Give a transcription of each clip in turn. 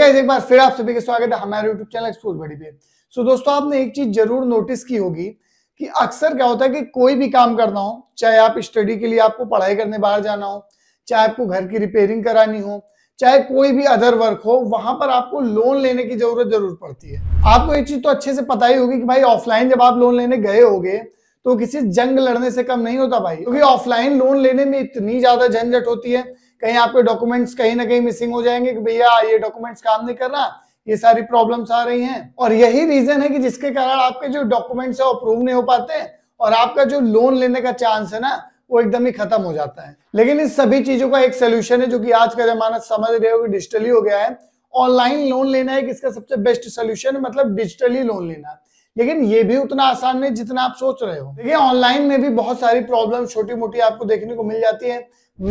guys एक बार फिर आप सभी का स्वागत है हमारे YouTube चैनल एक्सपोज बड़ी पे सो दोस्तों आपने एक चीज जरूर नोटिस की होगी कि अक्सर क्या होता है कि कोई भी काम करना हो चाहे आप स्टडी के लिए आपको पढ़ाई करने बाहर जाना हो चाहे आपको घर की रिपेयरिंग करानी हो चाहे कोई भी अदर वर्क हो वहां पर आपको लोन लेने की जरूरत जरूर पड़ती है आपको एक चीज तो अच्छे से पता ही होगी कि भाई ऑफलाइन जब आप लोन लेने गए होगे तो किसी जंग लड़ने से कम नहीं होता भाई क्योंकि ऑफलाइन लोन लेने में इतनी ज्यादा झंझट होती है कहीं आपके डॉक्यूमेंट्स कहीं ना कहीं मिसिंग हो जाएंगे कि भैया ये डॉक्यूमेंट्स काम नहीं कर रहा ये सारी प्रॉब्लम्स आ रही हैं और यही रीजन है कि जिसके कारण आपके जो डॉक्यूमेंट्स है वो अप्रूव नहीं हो पाते और आपका जो लोन लेने का चांस है ना वो एकदम ही खत्म हो जाता है लेकिन इन सभी चीजों का एक सोल्यूशन है जो कि आज का जमाना समझ रहे हो कि डिजिटली हो गया है ऑनलाइन लोन लेना है किसका सबसे बेस्ट सोल्यूशन मतलब डिजिटली लोन लेना लेकिन ये भी उतना आसान नहीं जितना आप सोच रहे हो देखिए ऑनलाइन में भी बहुत सारी प्रॉब्लम छोटी मोटी आपको देखने को मिल जाती है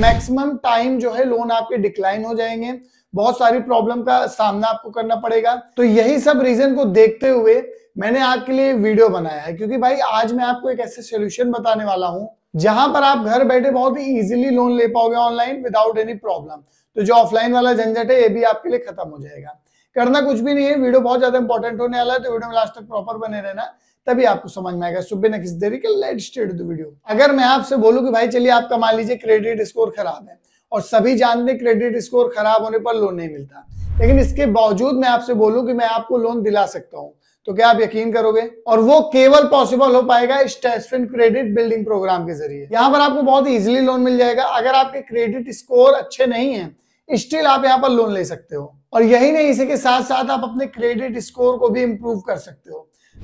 मैक्सिमम टाइम जो है लोन आपके डिक्लाइन हो जाएंगे बहुत सारी प्रॉब्लम का सामना आपको करना पड़ेगा तो यही सब रीजन को देखते हुए मैंने आपके लिए वीडियो बनाया है क्योंकि भाई आज मैं आपको एक ऐसे सोल्यूशन बताने वाला हूँ जहां पर आप घर बैठे बहुत ही इजिली लोन ले पाओगे ऑनलाइन विदाउट एनी प्रॉब्लम तो जो ऑफलाइन वाला झंझट है ये भी आपके लिए खत्म हो जाएगा करना कुछ भी नहीं है वीडियो बहुत ज्यादा इंपॉर्टेंट होने वाला है तो वीडियो में लास्ट तक प्रॉपर बने रहना तभी आपको समझ में आएगा सुबह किस देरी लेट स्टेट वीडियो अगर मैं आपसे बोलूँ की भाई चलिए आपका मान लीजिए क्रेडिट स्कोर खराब है और सभी जानते क्रेडिट स्कोर खराब होने पर लोन नहीं मिलता लेकिन इसके बावजूद मैं आपसे बोलूँ की मैं आपको लोन दिला सकता हूँ तो क्या आप यकीन करोगे और वो केवल पॉसिबल हो पाएगा स्टेसफिन क्रेडिट बिल्डिंग प्रोग्राम के जरिए यहाँ पर आपको बहुत इजिली लोन मिल जाएगा अगर आपके क्रेडिट स्कोर अच्छे नहीं है स्टिल आप यहाँ पर लोन ले सकते हो और यही नहीं इसी के साथ साथ आप अपने क्रेडिट स्कोर को भी इम्प्रूव कर सकते हो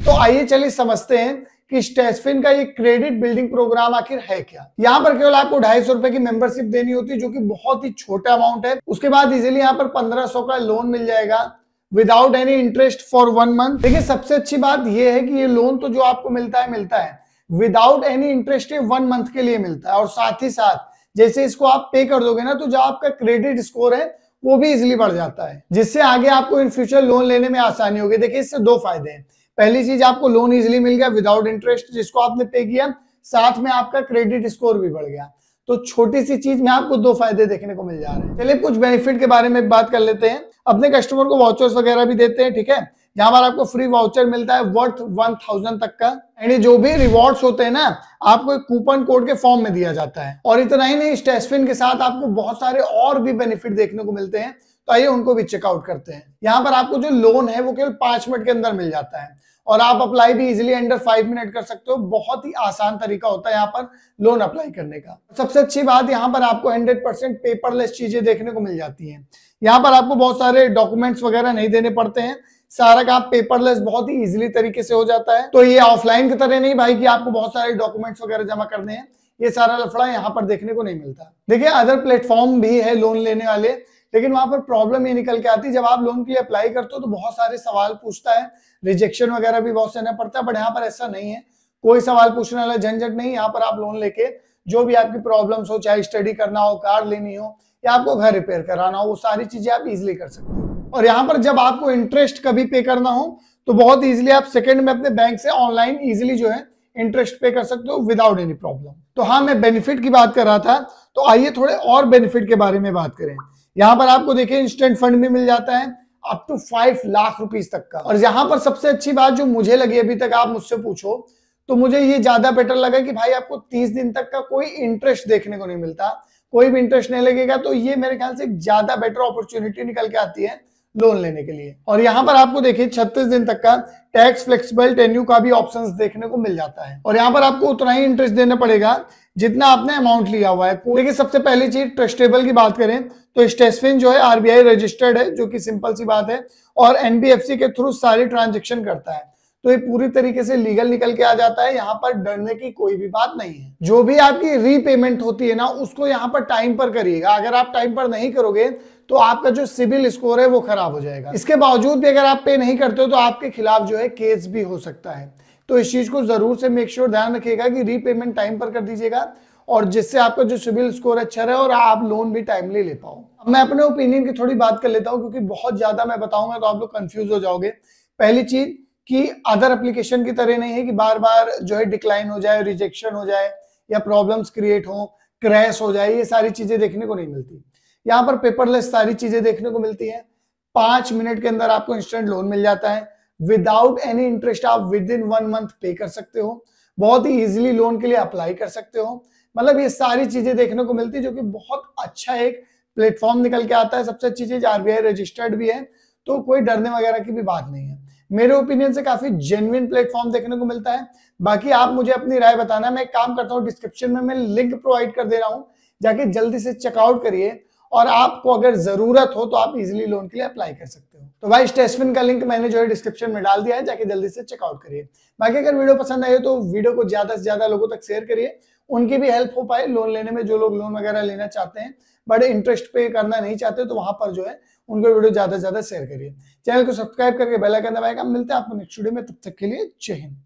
तो आइए चलिए समझते हैं कि स्टेसफिन का ये क्रेडिट बिल्डिंग प्रोग्राम आखिर है क्या यहाँ पर केवल आपको ढाई सौ रुपए की मेंबरशिप देनी होती है जो कि बहुत ही छोटा अमाउंट है उसके बाद इजिली यहाँ पर पंद्रह सौ का लोन मिल जाएगा without any interest for one month देखिए सबसे अच्छी बात यह है कि ये लोन तो जो आपको मिलता है मिलता है without any interest one month के लिए मिलता है और साथ ही साथ जैसे इसको आप पे कर दोगे ना तो जो आपका क्रेडिट स्कोर है वो भी इजिली बढ़ जाता है जिससे आगे आपको इन फ्यूचर लोन लेने में आसानी होगी देखिए इससे दो फायदे हैं पहली चीज आपको लोन इजिली मिल गया विदाउट इंटरेस्ट जिसको आपने पे किया साथ में आपका क्रेडिट स्कोर भी बढ़ गया तो छोटी सी चीज में आपको दो फायदे देखने को मिल जा रहे हैं चलिए कुछ बेनिफिट के बारे में बात कर लेते हैं अपने कस्टमर को वाउचर्स वगैरह भी देते हैं ठीक है यहाँ पर आपको फ्री वाउचर मिलता है वर्थ वन थाउजेंड तक का एंड जो भी रिवॉर्ड्स होते हैं ना आपको एक कूपन कोड के फॉर्म में दिया जाता है और इतना ही नहीं स्टेस्फिन के साथ आपको बहुत सारे और भी बेनिफिट देखने को मिलते हैं तो आइए उनको भी चेकआउट करते हैं यहाँ पर आपको जो लोन है वो केवल पांच मिनट के अंदर मिल जाता है और आप अप्लाई भी इजिली अंडर फाइव मिनट कर सकते हो बहुत ही आसान तरीका होता है यहाँ पर लोन अप्लाई करने का सबसे अच्छी बात यहाँ पर आपको हंड्रेड परसेंट पेपरलेस चीजें देखने को मिल जाती है यहाँ पर आपको बहुत सारे डॉक्यूमेंट्स वगैरह नहीं देने पड़ते हैं सारा काम पेपरलेस बहुत ही इजिली तरीके से हो जाता है तो ये ऑफलाइन की तरह नहीं भाई कि आपको बहुत सारे डॉक्यूमेंट्स वगैरह जमा करने हैं ये सारा लफड़ा यहाँ पर देखने को नहीं मिलता देखिए अदर प्लेटफॉर्म भी है लोन लेने वाले लेकिन वहां पर प्रॉब्लम ये निकल के आती है जब आप लोन के लिए अप्लाई करते हो तो बहुत सारे सवाल पूछता है रिजेक्शन वगैरह भी बहुत सहना पड़ता है बट यहाँ पर ऐसा नहीं है कोई सवाल पूछने वाला झंझट नहीं यहाँ पर आप लोन लेके जो भी आपकी प्रॉब्लम्स हो चाहे स्टडी करना हो कार लेनी हो या आपको घर रिपेयर कराना हो वो सारी चीजें आप इजिली कर सकते हो और यहां पर जब आपको इंटरेस्ट कभी पे करना हो तो बहुत इजीली आप सेकंड में अपने बैंक से ऑनलाइन इजीली जो है इंटरेस्ट पे कर सकते हो विदाउट एनी प्रॉब्लम तो हाँ मैं बेनिफिट की बात कर रहा था तो आइए थोड़े और बेनिफिट के बारे में बात करें यहाँ पर आपको देखिए इंस्टेंट फंड भी मिल जाता है up to five lakh rupees तक का और यहाँ पर सबसे अच्छी बात जो मुझे लगी अभी तक आप मुझसे पूछो तो मुझे ये ज्यादा बेटर लगा कि भाई आपको तीस दिन तक का कोई इंटरेस्ट देखने को नहीं मिलता कोई भी इंटरेस्ट नहीं लगेगा तो ये मेरे ख्याल से ज्यादा बेटर अपॉर्चुनिटी निकल के आती है लोन लेने के लिए और यहाँ पर आपको देखिए छत्तीस दिन तक का टैक्स फ्लेक्सिबल टेन्यू का भी ऑप्शंस देखने को मिल जाता है और यहाँ पर आपको उतना ही इंटरेस्ट देना पड़ेगा जितना आपने अमाउंट लिया हुआ है देखिए सबसे पहली चीज ट्रस्टेबल की बात करें तो स्टेसफिन जो है आरबीआई रजिस्टर्ड है जो कि सिंपल सी बात है और एनबीएफसी के थ्रू सारी ट्रांजेक्शन करता है तो ये पूरी तरीके से लीगल निकल के आ जाता है यहाँ पर डरने की कोई भी बात नहीं है जो भी आपकी रीपेमेंट होती है ना उसको यहाँ पर टाइम पर करिएगा अगर आप टाइम पर नहीं करोगे तो आपका जो सिविल स्कोर है वो खराब हो जाएगा इसके बावजूद भी अगर आप पे नहीं करते हो तो आपके खिलाफ जो है केस भी हो सकता है तो इस चीज को जरूर से मेक श्योर ध्यान रखिएगा कि रीपेमेंट टाइम पर कर दीजिएगा और जिससे आपका जो सिविल स्कोर अच्छा रहे और आप लोन भी टाइमली ले पाओ अब मैं अपने ओपिनियन की थोड़ी बात कर लेता हूँ क्योंकि बहुत ज्यादा मैं बताऊंगा तो आप लोग कंफ्यूज हो जाओगे पहली चीज कि अदर एप्लीकेशन की तरह नहीं है कि बार बार जो है डिक्लाइन हो जाए रिजेक्शन हो जाए या प्रॉब्लम्स क्रिएट हो क्रैश हो जाए ये सारी चीजें देखने को नहीं मिलती यहाँ पर पेपरलेस सारी चीजें देखने को मिलती है पांच मिनट के अंदर आपको इंस्टेंट लोन मिल जाता है विदाउट एनी इंटरेस्ट आप within one month pay कर सकते हो बहुत ही इजिली लोन के लिए अप्लाई कर सकते हो मतलब ये सारी चीजें देखने को मिलती है जो कि बहुत अच्छा एक प्लेटफॉर्म निकल के आता है सबसे अच्छी चीज आरबीआई रजिस्टर्ड भी है तो कोई डरने वगैरह की भी बात नहीं है मेरे ओपिनियन से काफी जेन्युन प्लेटफॉर्म देखने को मिलता है बाकी आप मुझे अपनी राय बताना मैं काम करता हूँ डिस्क्रिप्शन में मैं लिंक प्रोवाइड कर दे रहा हूँ जाके जल्दी से चेकआउट करिए और आपको अगर जरूरत हो तो आप इजिली लोन के लिए अप्लाई कर सकते हो तो वाइस टेस्टफिन का लिंक मैंने जो है डिस्क्रिप्शन में डाल दिया है जाके जल्दी से चेकआउट करिए बाकी अगर वीडियो पसंद आए तो वीडियो को ज्यादा से ज्यादा लोगों तक शेयर करिए उनकी भी हेल्प हो पाए लोन लेने में जो लोग लोन वगैरह लेना चाहते हैं बड़े इंटरेस्ट पे करना नहीं चाहते तो वहां पर जो है उनको वीडियो ज्यादा से ज्यादा शेयर करिए चैनल को सब्सक्राइब करके बेलाइकन दबाएगा मिलते हैं आपको नेक्स्ट वीडियो में तब तक के लिए जय हिंद